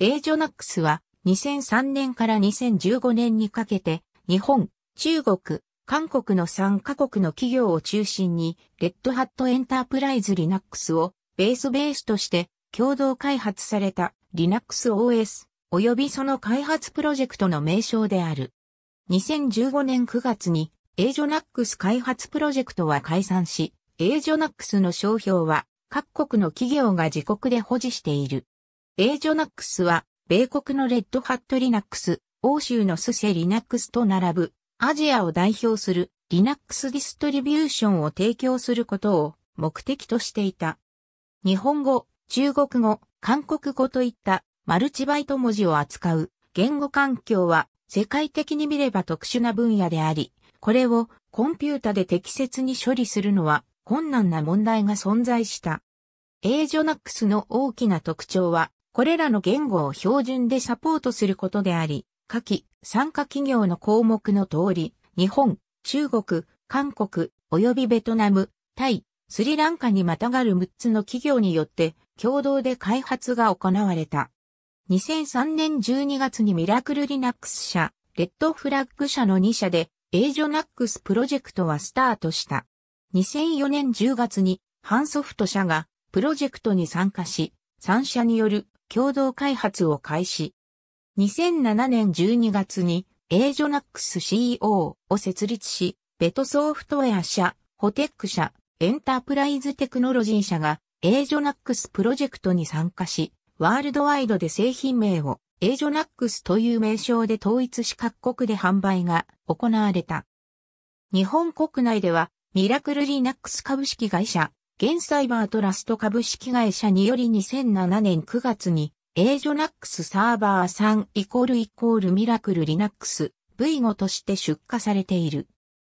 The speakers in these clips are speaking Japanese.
エージョナックスは2003年から2015年にかけて日本、中国、韓国の3カ国の企業を中心にレッドハットエンタープライズリナックスをベースベースとして共同開発されたリナックス o s 及びその開発プロジェクトの名称である。2015年9月にエージョナックス開発プロジェクトは解散し、エージョナックスの商標は各国の企業が自国で保持している。エージョナックスは、米国のレッドハットリナックス、欧州のスセリナックスと並ぶ、アジアを代表するリナックスディストリビューションを提供することを目的としていた。日本語、中国語、韓国語といったマルチバイト文字を扱う言語環境は世界的に見れば特殊な分野であり、これをコンピュータで適切に処理するのは困難な問題が存在した。エージョナックスの大きな特徴は、これらの言語を標準でサポートすることであり、下記、参加企業の項目の通り、日本、中国、韓国、及びベトナム、タイ、スリランカにまたがる6つの企業によって共同で開発が行われた。2003年12月にミラクルリナックス社、レッドフラッグ社の2社で、エイジョナックスプロジェクトはスタートした。2004年10月に、ハンソフト社がプロジェクトに参加し、3社による共同開発を開始。2007年12月に、エージョナックス CO e を設立し、ベトソフトウェア社、ホテック社、エンタープライズテクノロジー社が、エージョナックスプロジェクトに参加し、ワールドワイドで製品名を、エージョナックスという名称で統一し各国で販売が行われた。日本国内では、ミラクルリナックス株式会社、現サイバートラスト株式会社により2007年9月に、エージョナックスサーバー3イコールイコールミラクルリナックス V5 として出荷されている。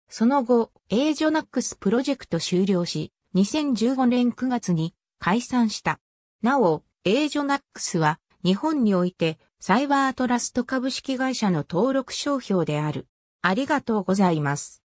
その後、エージョナックスプロジェクト終了し、2015年9月に解散した。なお、エージョナックスは日本においてサイバートラスト株式会社の登録商標である。ありがとうございます。